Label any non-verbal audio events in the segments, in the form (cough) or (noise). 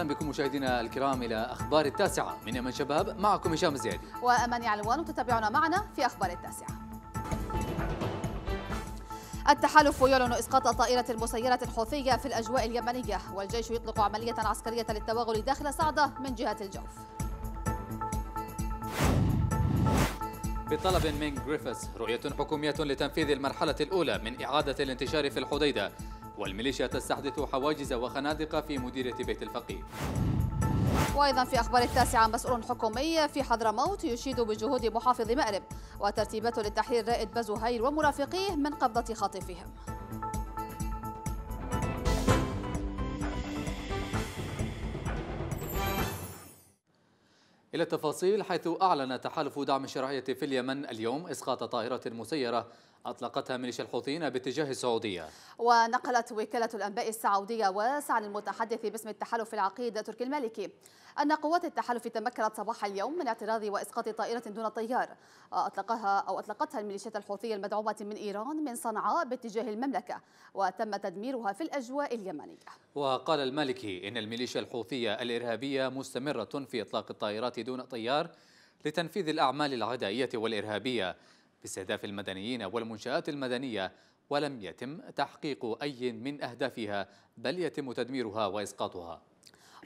اهلا بكم مشاهدينا الكرام الى اخبار التاسعه من يمن شباب معكم هشام الزيادي واماني علوان تتابعونا معنا في اخبار التاسعه التحالف يعلن إسقاط طائرة المسيرة الحوثية في الأجواء اليمنية والجيش يطلق عملية عسكرية للتوغل داخل صعدة من جهة الجوف بطلب من جريفيث رؤية حكومية لتنفيذ المرحلة الأولى من إعادة الانتشار في الحديدة والميليشيا تستحدث حواجز وخنادق في مديرية بيت الفقيه وأيضا في أخبار التاسعة مسؤول حكومي في حضرموت يشيد بجهود محافظ مأرب وترتيبات لتحرير رائد بزهير ومرافقيه من قبضة خاطفهم إلى التفاصيل حيث أعلن تحالف دعم الشرعية في اليمن اليوم إسقاط طائرة مسيرة أطلقتها ميليشيا الحوثيين باتجاه السعودية ونقلت وكالة الأنباء السعودية واسعا المتحدث باسم التحالف العقيد تركي المالكي أن قوات التحالف تمكنت صباح اليوم من اعتراض وإسقاط طائرة دون طيار أطلقها أو أطلقتها الميليشيات الحوثية المدعومة من إيران من صنعاء باتجاه المملكة وتم تدميرها في الأجواء اليمنية وقال المالكي إن الميليشيا الحوثية الإرهابية مستمرة في إطلاق الطائرات دون طيار لتنفيذ الأعمال العدائية والإرهابية باستهداف المدنيين والمنشآت المدنية ولم يتم تحقيق أي من أهدافها بل يتم تدميرها وإسقاطها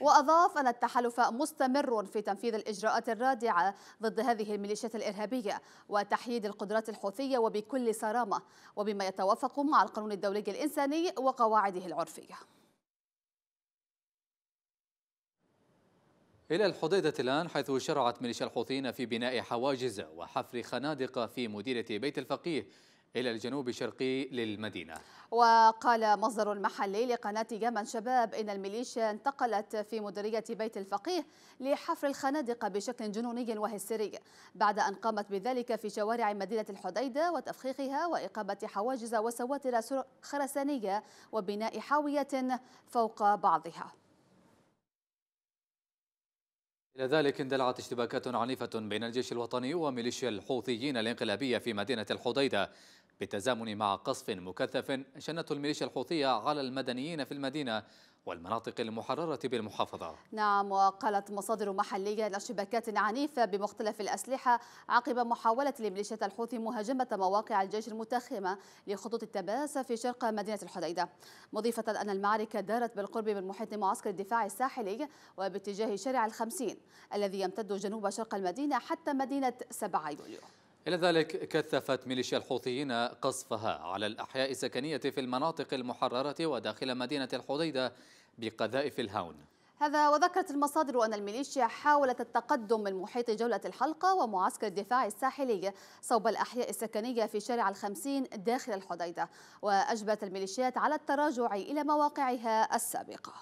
وأضاف أن التحالف مستمر في تنفيذ الإجراءات الرادعة ضد هذه الميليشيات الإرهابية وتحييد القدرات الحوثية وبكل صرامة وبما يتوافق مع القانون الدولي الإنساني وقواعده العرفية إلى الحديدة الآن حيث شرعت ميليشيا الحوثيين في بناء حواجز وحفر خنادق في مديرة بيت الفقيه إلى الجنوب الشرقي للمدينة وقال مصدر محلي لقناة جمن شباب إن الميليشيا انتقلت في مديرية بيت الفقيه لحفر الخنادق بشكل جنوني وهستيري بعد أن قامت بذلك في شوارع مدينة الحديدة وتفخيخها وإقامة حواجز وسواتر خرسانية وبناء حاوية فوق بعضها إلى ذلك اندلعت اشتباكات عنيفة بين الجيش الوطني وميليشيا الحوثيين الانقلابية في مدينة الحديدة بالتزامن مع قصف مكثف شنته الميليشيا الحوثية على المدنيين في المدينة والمناطق المحررة بالمحافظة نعم وقالت مصادر محلية إلى اشتباكات عنيفة بمختلف الأسلحة عقب محاولة لميليشيات الحوثي مهاجمة مواقع الجيش المتخمة لخطوط التباس في شرق مدينة الحديدة مضيفة أن المعركة دارت بالقرب من محيط معسكر الدفاع الساحلي وباتجاه شارع الخمسين الذي يمتد جنوب شرق المدينة حتى مدينة 7 يوليو إلى ذلك كثفت ميليشيا الحوثيين قصفها على الأحياء السكنية في المناطق المحررة وداخل مدينة الحديدة بقذائف الهاون هذا وذكرت المصادر أن الميليشيا حاولت التقدم من محيط جولة الحلقة ومعسكر الدفاع الساحلي صوب الأحياء السكنية في شارع الخمسين داخل الحديدة وأجبت الميليشيات على التراجع إلى مواقعها السابقة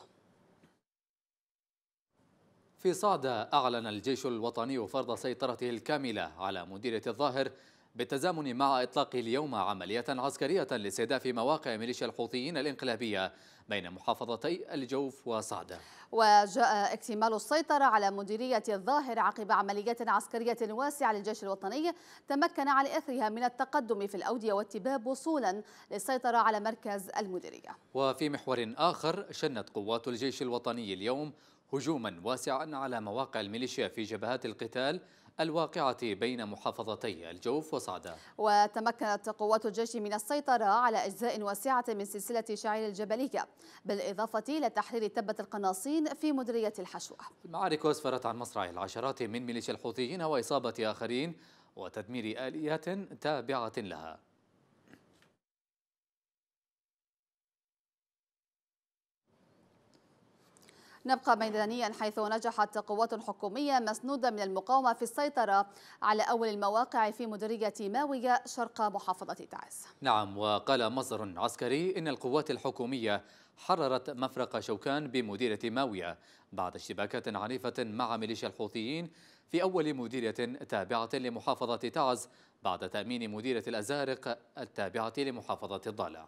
في صعدة أعلن الجيش الوطني فرض سيطرته الكاملة على مديرية الظاهر بالتزامن مع إطلاق اليوم عملية عسكرية لاستهداف مواقع ميليشيا الحوثيين الإنقلابية بين محافظتي الجوف وصعدة وجاء اكتمال السيطرة على مديرية الظاهر عقب عمليات عسكرية واسعة للجيش الوطني تمكن على إثرها من التقدم في الأودية والتباب وصولا للسيطرة على مركز المديرية وفي محور آخر شنت قوات الجيش الوطني اليوم هجوما واسعا على مواقع الميليشيا في جبهات القتال الواقعة بين محافظتي الجوف وصعدة وتمكنت قوات الجيش من السيطرة على أجزاء واسعة من سلسلة شعير الجبلية بالإضافة إلى تحرير تبة القناصين في مدرية الحشوة المعارك أسفرت عن مصرع العشرات من ميليشيا الحوثيين وإصابة آخرين وتدمير آليات تابعة لها نبقى ميدانيا حيث نجحت قوات حكومية مسنودة من المقاومة في السيطرة على أول المواقع في مديرية ماوية شرق محافظة تعز نعم وقال مصدر عسكري إن القوات الحكومية حررت مفرق شوكان بمديرة ماوية بعد اشتباكات عنيفة مع ميليشيا الحوثيين في أول مديرية تابعة لمحافظة تعز بعد تأمين مديرة الأزارق التابعة لمحافظة الضالع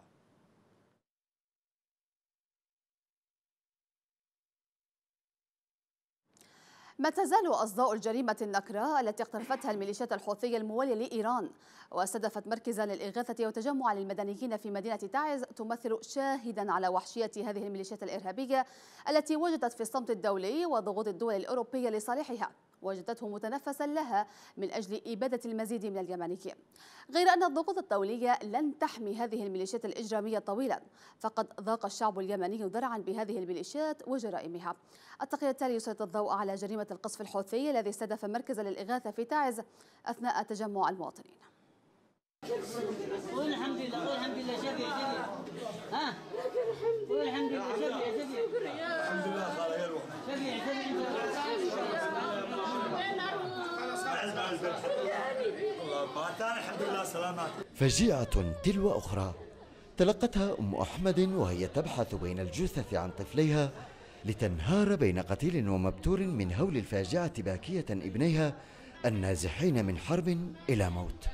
ما تزال أصداء الجريمة النكراء التي اقترفتها الميليشيات الحوثية الموالية لإيران واستهدفت مركزا للإغاثة وتجمع للمدنيين في مدينة تعز تمثل شاهدا على وحشية هذه الميليشيات الإرهابية التي وجدت في الصمت الدولي وضغوط الدول الأوروبية لصالحها وجدته متنفسا لها من أجل إبادة المزيد من اليمنيين غير أن الضغوط الدولية لن تحمي هذه الميليشيات الإجرامية طويلا فقد ضاق الشعب اليمني ذرعا بهذه الميليشيات وجرائمها التقية التالي يسلط الضوء على جريمة القصف الحوثي الذي استهدف مركز للإغاثة في تعز أثناء تجمع المواطنين قول الحمد لله قول الحمد لله شبع شبع ها قول الحمد لله شبع شبع الحمد لله الحمد لله سلامات فجيعة تلو أخرى تلقتها أم أحمد وهي تبحث بين الجثث عن طفليها لتنهار بين قتيل ومبتور من هول الفاجعة باكية ابنيها النازحين من حرب إلى موت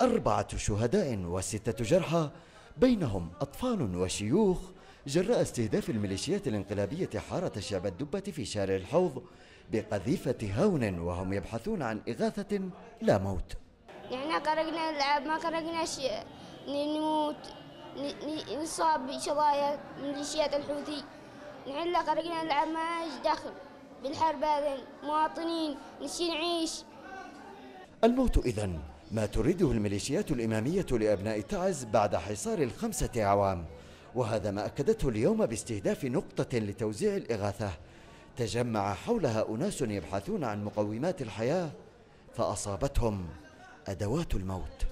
أربعة شهداء وستة جرحى بينهم أطفال وشيوخ جراء استهداف الميليشيات الانقلابية حارة شعب الدبة في شارع الحوض بقذيفة هون وهم يبحثون عن إغاثة لا موت نحن خرجنا نلعب ما خرجناش نموت نصاب بشظايا ميليشيات الحوثي نحن خرجنا نلعب ما دخل بالحرب هذه مواطنين نشي نعيش الموت إذا ما تريده الميليشيات الإمامية لأبناء تعز بعد حصار الخمسة أعوام وهذا ما أكدته اليوم باستهداف نقطة لتوزيع الإغاثة تجمع حولها أناس يبحثون عن مقومات الحياة فأصابتهم أدوات الموت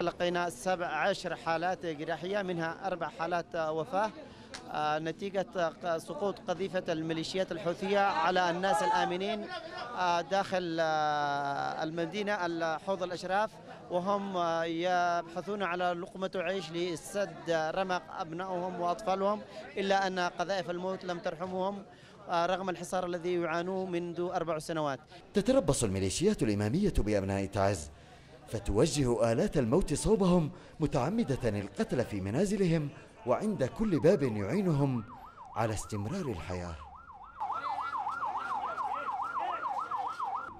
لقينا سبع عشر حالات جراحية منها أربع حالات وفاة آه، نتيجة سقوط قذيفة الميليشيات الحوثية على الناس الآمنين آه، داخل آه، المدينة حوض الأشراف وهم يبحثون على لقمة عيش لسد رمق أبنائهم وأطفالهم إلا أن قذائف الموت لم ترحمهم رغم الحصار الذي يعانوه منذ أربع سنوات تتربص الميليشيات الإمامية بأبناء تعز فتوجه آلات الموت صوبهم متعمدة القتل في منازلهم وعند كل باب يعينهم على استمرار الحياة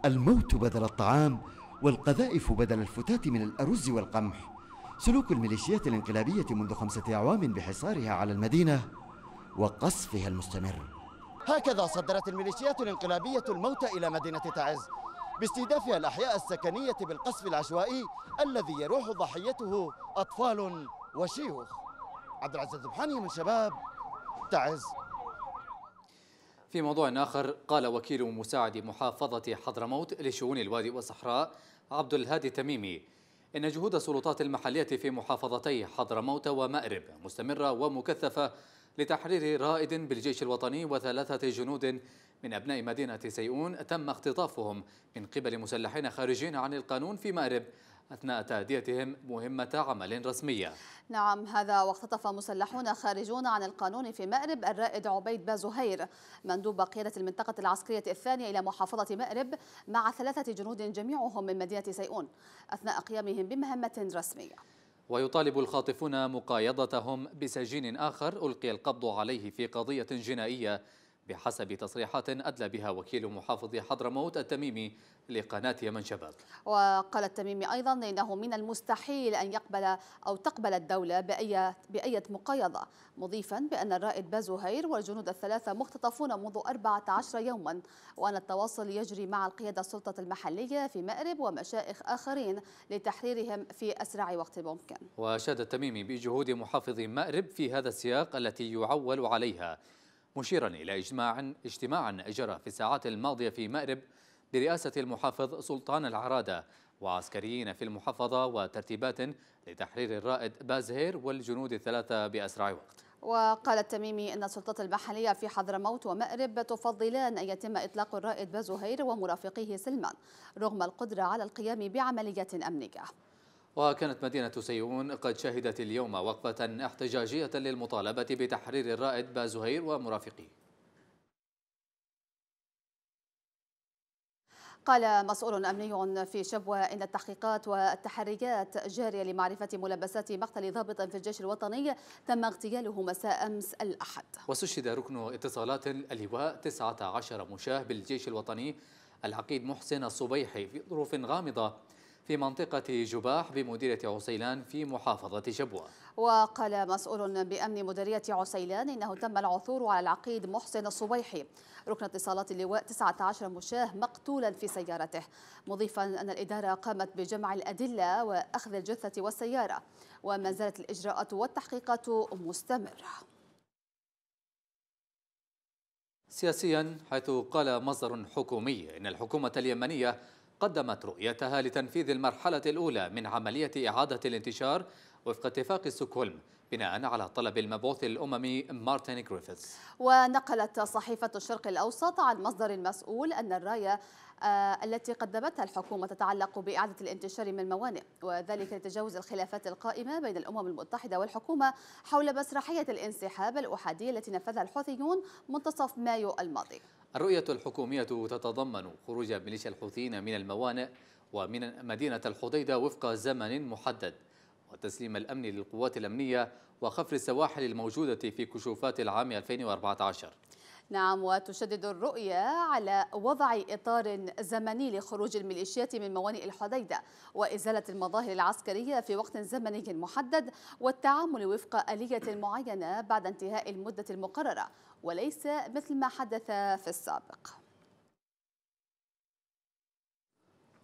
الموت بدل الطعام والقذائف بدل الفتات من الأرز والقمح سلوك الميليشيات الانقلابية منذ خمسة أعوام بحصارها على المدينة وقصفها المستمر هكذا صدرت الميليشيات الانقلابية الموت إلى مدينة تعز باستهدافها الأحياء السكنية بالقصف العشوائي الذي يروح ضحيته أطفال وشيوخ عبد العزيز الذبحاني من شباب تعز في موضوع آخر قال وكيل مساعد محافظة حضرموت لشؤون الوادي والصحراء عبد الهادي تميمي إن جهود السلطات المحلية في محافظتي حضرموت ومأرب مستمرة ومكثفة لتحرير رائد بالجيش الوطني وثلاثة جنود من أبناء مدينة سيئون تم اختطافهم من قبل مسلحين خارجين عن القانون في مأرب أثناء تأديتهم مهمة عمل رسمية نعم هذا واختطف مسلحون خارجون عن القانون في مأرب الرائد عبيد بازهير مندوب قيادة المنطقة العسكرية الثانية إلى محافظة مأرب مع ثلاثة جنود جميعهم من مدينة سيئون أثناء قيامهم بمهمة رسمية ويطالب الخاطفون مقايضتهم بسجين آخر ألقي القبض عليه في قضية جنائية بحسب تصريحات أدلى بها وكيل محافظ حضرموت التميمي لقناة يمن شباب وقال التميمي أيضا إنه من المستحيل أن يقبل أو تقبل الدولة بأي, بأي مقايضة مضيفا بأن الرائد بازوهير والجنود الثلاثة مختطفون منذ 14 يوما وأن التواصل يجري مع القيادة السلطة المحلية في مأرب ومشائخ آخرين لتحريرهم في أسرع وقت ممكن وأشاد التميمي بجهود محافظ مأرب في هذا السياق التي يعول عليها مشيرا إلى إجماع اجتماعا أجرى في الساعات الماضية في مأرب برئاسة المحافظ سلطان العرادة وعسكريين في المحافظة وترتيبات لتحرير الرائد بازهير والجنود الثلاثة بأسرع وقت وقال التميمي أن السلطات المحلية في حضرموت ومأرب تفضلان أن يتم إطلاق الرائد بازهير ومرافقيه سلمان رغم القدرة على القيام بعملية أمنية وكانت مدينة سيئون قد شهدت اليوم وقفة احتجاجية للمطالبة بتحرير الرائد بازهير ومرافقيه قال مسؤول أمني في شبوة إن التحقيقات والتحريات جارية لمعرفة ملبسات مقتل ضابط في الجيش الوطني تم اغتياله مساء أمس الأحد واستشهد ركن اتصالات اللواء 19 مشاه بالجيش الوطني العقيد محسن الصبيحي في ظروف غامضة في منطقة جباح بمديرية عسيلان في محافظة شبوة وقال مسؤول بأمن مديرية عسيلان إنه تم العثور على العقيد محسن الصبيحي ركن اتصالات اللواء 19 مشاه مقتولا في سيارته مضيفا أن الإدارة قامت بجمع الأدلة وأخذ الجثة والسيارة وما زالت الإجراءات والتحقيقات مستمرة سياسيا حيث قال مصدر حكومي إن الحكومة اليمنية قدمت رؤيتها لتنفيذ المرحلة الأولى من عملية إعادة الانتشار وفق اتفاق ستوكهولم بناء على طلب المبعوث الأممي مارتن جريفيث ونقلت صحيفة الشرق الأوسط عن مصدر مسؤول أن الراية آه، التي قدمتها الحكومة تتعلق بإعادة الانتشار من الموانئ وذلك لتجاوز الخلافات القائمة بين الأمم المتحدة والحكومة حول مسرحية الانسحاب الأحادي التي نفذها الحوثيون منتصف مايو الماضي الرؤية الحكومية تتضمن خروج ميليشيا الحوثيين من الموانئ ومن مدينة الحديدة وفق زمن محدد وتسليم الأمن للقوات الأمنية وخفر السواحل الموجودة في كشوفات العام 2014 نعم وتشدد الرؤية على وضع إطار زمني لخروج الميليشيات من موانئ الحديدة وإزالة المظاهر العسكرية في وقت زمني محدد والتعامل وفق آلية معينة بعد انتهاء المدة المقررة وليس مثل ما حدث في السابق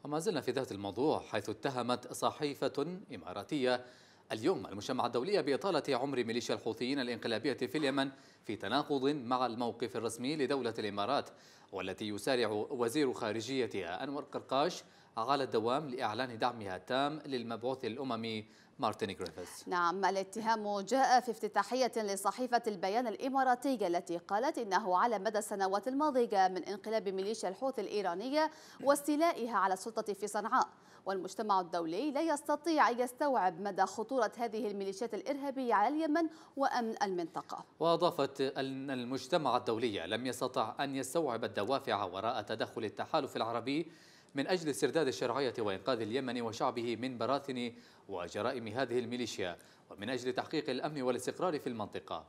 وما زلنا في ذات الموضوع حيث اتهمت صحيفة إماراتية اليوم المجتمع الدولي بإطالة عمر ميليشيا الحوثيين الإنقلابية في اليمن في تناقض مع الموقف الرسمي لدولة الإمارات والتي يسارع وزير خارجيتها أنور قرقاش على الدوام لإعلان دعمها التام للمبعوث الأممي مارتن جريفيث. نعم الاتهام جاء في افتتاحية لصحيفة البيان الإماراتية التي قالت إنه على مدى السنوات الماضية من انقلاب ميليشيا الحوثي الإيرانية واستيلائها على السلطة في صنعاء والمجتمع الدولي لا يستطيع أن يستوعب مدى خطورة هذه الميليشيات الإرهابية على اليمن وأمن المنطقة وأضافت أن المجتمع الدولي لم يستطع أن يستوعب الدوافع وراء تدخل التحالف العربي من أجل استرداد الشرعية وإنقاذ اليمن وشعبه من براثن وجرائم هذه الميليشيا ومن أجل تحقيق الأمن والاستقرار في المنطقة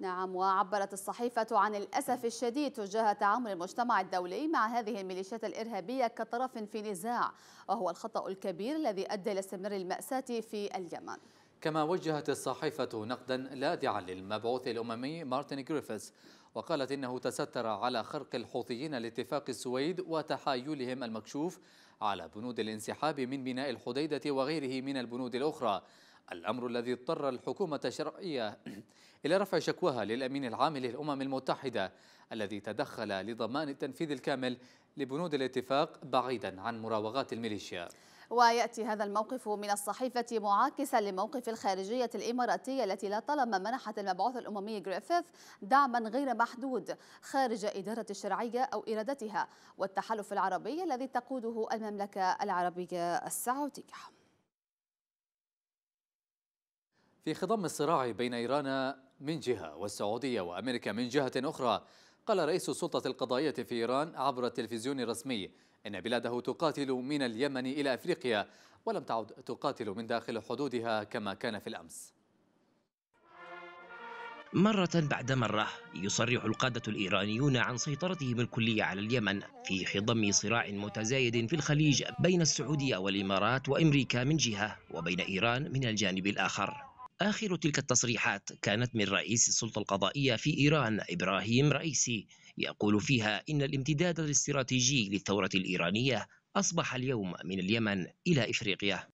نعم وعبرت الصحيفة عن الأسف الشديد تجاه تعامل المجتمع الدولي مع هذه الميليشيات الإرهابية كطرف في نزاع وهو الخطأ الكبير الذي أدى إلى استمرار المأساة في اليمن كما وجهت الصحيفة نقدا لاذعا للمبعوث الأممي مارتن جريفيث وقالت إنه تستر على خرق الحوثيين لاتفاق السويد وتحايلهم المكشوف على بنود الانسحاب من ميناء الحديدة وغيره من البنود الأخرى الأمر الذي اضطر الحكومة الشرعية (clears throat) إلى رفع شكواها للأمين العام للأمم المتحدة الذي تدخل لضمان التنفيذ الكامل لبنود الاتفاق بعيدا عن مراوغات الميليشيا ويأتي هذا الموقف من الصحيفة معاكسا لموقف الخارجية الإماراتية التي لا طالما منحت المبعوث الأممي جريفيث دعما غير محدود خارج إدارة الشرعية أو إرادتها والتحالف العربي الذي تقوده المملكة العربية السعودية في خضم الصراع بين إيران من جهة والسعودية وأمريكا من جهة أخرى قال رئيس السلطة القضائية في إيران عبر التلفزيون الرسمي إن بلاده تقاتل من اليمن إلى أفريقيا ولم تعد تقاتل من داخل حدودها كما كان في الأمس مرة بعد مرة يصرح القادة الإيرانيون عن سيطرتهم الكلية على اليمن في خضم صراع متزايد في الخليج بين السعودية والإمارات وأمريكا من جهة وبين إيران من الجانب الآخر آخر تلك التصريحات كانت من رئيس السلطة القضائية في إيران إبراهيم رئيسي يقول فيها إن الامتداد الاستراتيجي للثورة الإيرانية أصبح اليوم من اليمن إلى إفريقيا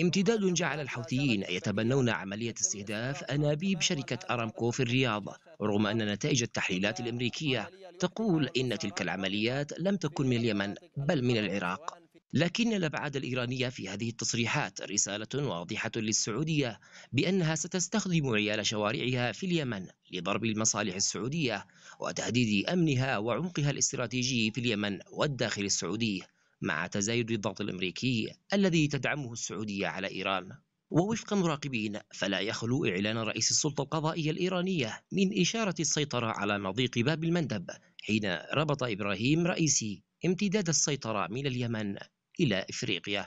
امتداد جعل الحوثيين يتبنون عملية استهداف أنابيب شركة أرامكو في الرياض رغم أن نتائج التحليلات الأمريكية تقول إن تلك العمليات لم تكن من اليمن بل من العراق لكن الأبعاد الإيرانية في هذه التصريحات رسالة واضحة للسعودية بأنها ستستخدم عيال شوارعها في اليمن لضرب المصالح السعودية وتهديد أمنها وعمقها الاستراتيجي في اليمن والداخل السعودي مع تزايد الضغط الأمريكي الذي تدعمه السعودية على إيران ووفق مراقبين فلا يخلو إعلان رئيس السلطة القضائية الإيرانية من إشارة السيطرة على مضيق باب المندب حين ربط إبراهيم رئيسي امتداد السيطرة من اليمن إلى إفريقيا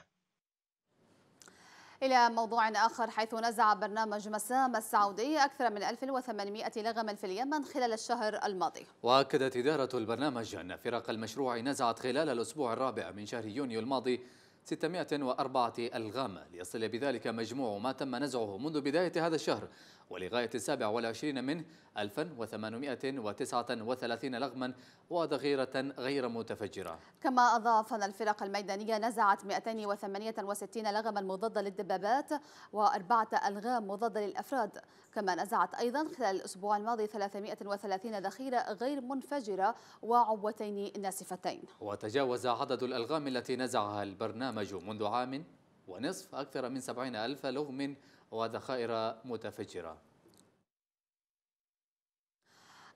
إلى موضوع آخر حيث نزع برنامج مسام السعودي أكثر من 1800 لغما في اليمن خلال الشهر الماضي وأكدت إدارة البرنامج أن فرق المشروع نزعت خلال الأسبوع الرابع من شهر يونيو الماضي 604 ألغام ليصل بذلك مجموع ما تم نزعه منذ بداية هذا الشهر ولغاية السابع والعشرين من 1839 لغما وذخيرة غير متفجرة كما أضاف أن الفرق الميدانية نزعت 268 لغما مضادة للدبابات وأربعة ألغام مضادة للأفراد كما نزعت أيضا خلال الأسبوع الماضي 330 ذخيرة غير منفجرة وعبوتين ناسفتين وتجاوز عدد الألغام التي نزعها البرنامج منذ عام ونصف أكثر من 70 ألف لغم وذخائر متفجرة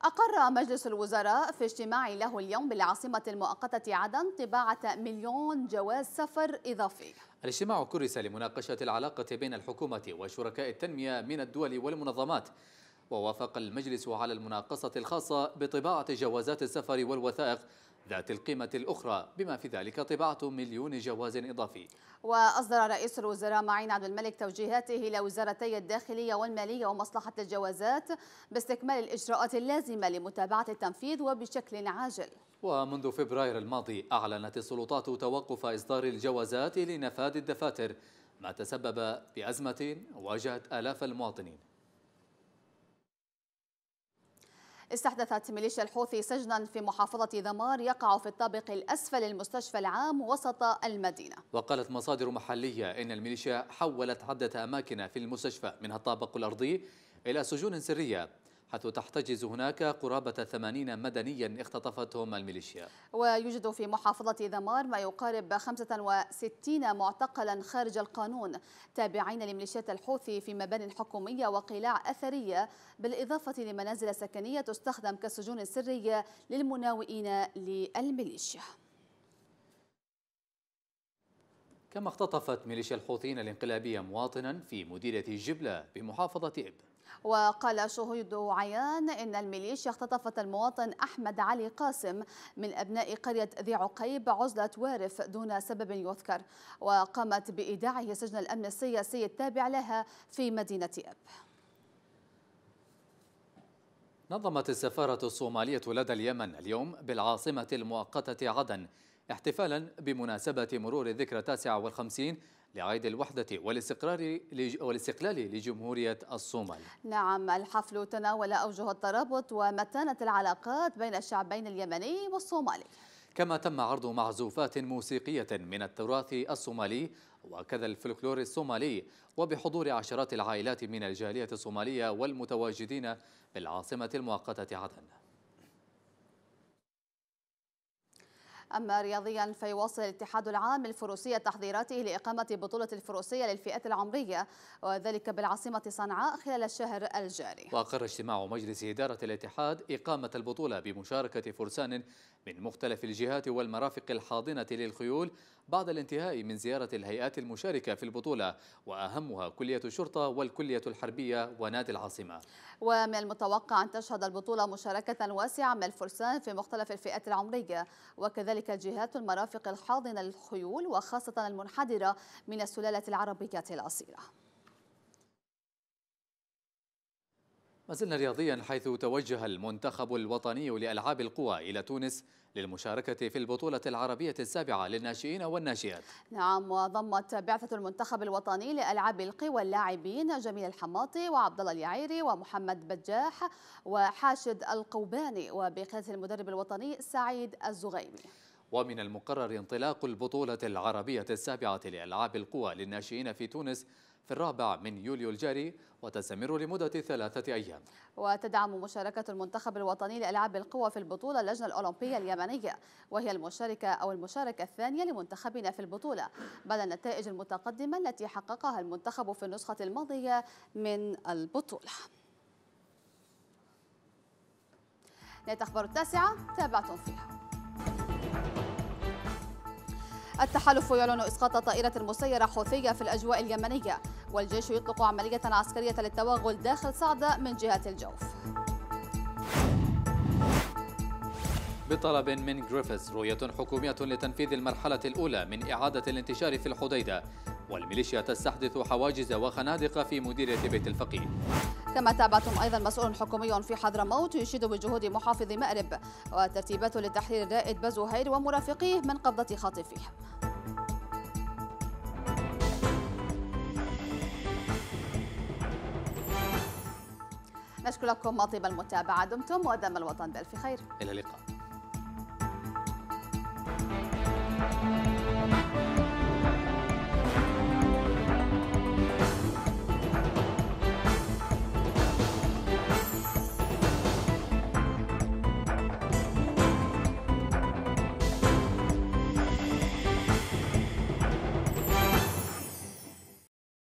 أقر مجلس الوزراء في اجتماع له اليوم بالعاصمة المؤقتة عدن طباعة مليون جواز سفر إضافي الاجتماع كرس لمناقشة العلاقة بين الحكومة وشركاء التنمية من الدول والمنظمات ووافق المجلس على المناقصة الخاصة بطباعة جوازات السفر والوثائق ذات القيمة الأخرى بما في ذلك طباعة مليون جواز إضافي وأصدر رئيس الوزراء معين عبد الملك توجيهاته إلى وزارتي الداخلية والمالية ومصلحة الجوازات باستكمال الإجراءات اللازمة لمتابعة التنفيذ وبشكل عاجل ومنذ فبراير الماضي أعلنت السلطات توقف إصدار الجوازات لنفاذ الدفاتر ما تسبب بأزمة واجهت آلاف المواطنين استحدثت ميليشيا الحوثي سجنا في محافظة ذمار يقع في الطابق الأسفل المستشفى العام وسط المدينة وقالت مصادر محلية إن الميليشيا حولت عدة أماكن في المستشفى منها الطابق الأرضي إلى سجون سرية حيث تحتجز هناك قرابة 80 مدنيا اختطفتهم الميليشيا ويوجد في محافظة ذمار ما يقارب 65 معتقلا خارج القانون تابعين لميليشيات الحوثي في مبان حكومية وقلاع أثرية بالإضافة لمنازل سكنية تستخدم كسجون سرية للمناوئين للميليشيا كما اختطفت ميليشيا الحوثيين الانقلابية مواطنا في مديرية جبلة بمحافظة إب وقال شهيد عيان إن الميليشيا اختطفت المواطن أحمد علي قاسم من أبناء قرية ذي عقيب عزلة وارف دون سبب يذكر وقامت بإيداعه سجن الأمن السياسي التابع لها في مدينة أب نظمت السفارة الصومالية لدى اليمن اليوم بالعاصمة المؤقتة عدن احتفالا بمناسبة مرور الذكرى 59 لعيد الوحدة والاستقرار والاستقلال لجمهورية الصومال نعم الحفل تناول أوجه الترابط ومتانة العلاقات بين الشعبين اليمني والصومالي كما تم عرض معزوفات موسيقية من التراث الصومالي وكذا الفلكلور الصومالي وبحضور عشرات العائلات من الجالية الصومالية والمتواجدين بالعاصمة المؤقتة عدن أما رياضيا فيواصل الاتحاد العام الفروسية تحضيراته لإقامة بطولة الفروسية للفئات العمرية وذلك بالعاصمة صنعاء خلال الشهر الجاري وأقر اجتماع مجلس إدارة الاتحاد إقامة البطولة بمشاركة فرسان من مختلف الجهات والمرافق الحاضنة للخيول بعد الانتهاء من زيارة الهيئات المشاركة في البطولة وأهمها كلية الشرطة والكلية الحربية ونادي العاصمة ومن المتوقع أن تشهد البطولة مشاركة واسعة من الفرسان في مختلف الفئات العمرية وكذلك جهات المرافق الحاضنة للخيول وخاصة المنحدرة من السلالة العربية الأصيلة ما زلنا رياضيا حيث توجه المنتخب الوطني لألعاب القوى إلى تونس للمشاركة في البطولة العربية السابعة للناشئين والناشئات نعم وضمت بعثة المنتخب الوطني لألعاب القوى اللاعبين جميل الحماطي وعبد الله اليعيري ومحمد بجاح وحاشد القوباني وبقيادة المدرب الوطني سعيد الزغيمي ومن المقرر انطلاق البطولة العربية السابعة لألعاب القوى للناشئين في تونس في الرابع من يوليو الجاري وتستمر لمدة ثلاثة أيام وتدعم مشاركة المنتخب الوطني لألعاب القوى في البطولة اللجنة الأولمبية اليمنية وهي المشاركة أو المشاركة الثانية لمنتخبنا في البطولة بعد النتائج المتقدمة التي حققها المنتخب في النسخة الماضية من البطولة نهاية أخبار التاسعة تابعتم فيها التحالف يعلن إسقاط طائرة مسيرة حوثية في الأجواء اليمنية والجيش يطلق عملية عسكرية للتوغل داخل صعدة من جهة الجوف بطلب من جريفيث رؤية حكومية لتنفيذ المرحلة الأولى من إعادة الانتشار في الحديدة والميليشيا تستحدث حواجز وخنادق في مديرية بيت الفقيه كما تابعتم أيضا مسؤول حكومي في حضرموت يشيد بجهود محافظ مأرب وترتيبات لتحرير الرائد بزهير ومرافقيه من قبضة خاطفه نشكركم طيب المتابعة دمتم وأدام الوطن بألف خير إلى اللقاء